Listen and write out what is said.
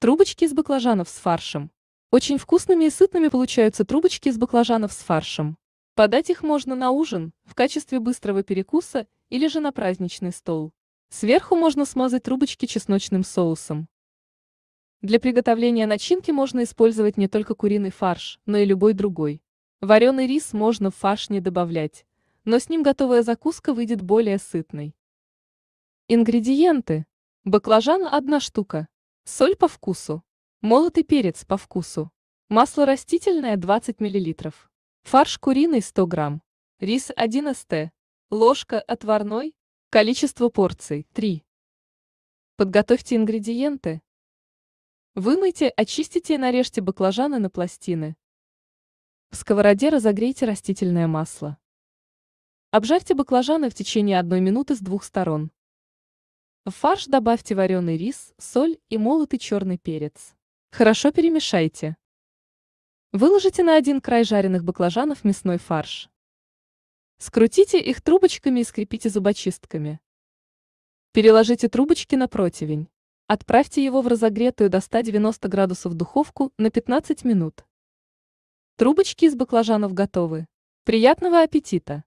Трубочки из баклажанов с фаршем. Очень вкусными и сытными получаются трубочки из баклажанов с фаршем. Подать их можно на ужин, в качестве быстрого перекуса или же на праздничный стол. Сверху можно смазать трубочки чесночным соусом. Для приготовления начинки можно использовать не только куриный фарш, но и любой другой. Вареный рис можно в фарш не добавлять, но с ним готовая закуска выйдет более сытной. Ингредиенты. Баклажан – одна штука, Соль по вкусу. Молотый перец по вкусу. Масло растительное 20 мл. Фарш куриный 100 г, Рис 1 ст. Ложка отварной. Количество порций 3. Подготовьте ингредиенты. Вымойте, очистите и нарежьте баклажаны на пластины. В сковороде разогрейте растительное масло. Обжарьте баклажаны в течение одной минуты с двух сторон. В фарш добавьте вареный рис, соль и молотый черный перец. Хорошо перемешайте. Выложите на один край жареных баклажанов мясной фарш. Скрутите их трубочками и скрепите зубочистками. Переложите трубочки на противень. Отправьте его в разогретую до 190 градусов духовку на 15 минут. Трубочки из баклажанов готовы. Приятного аппетита!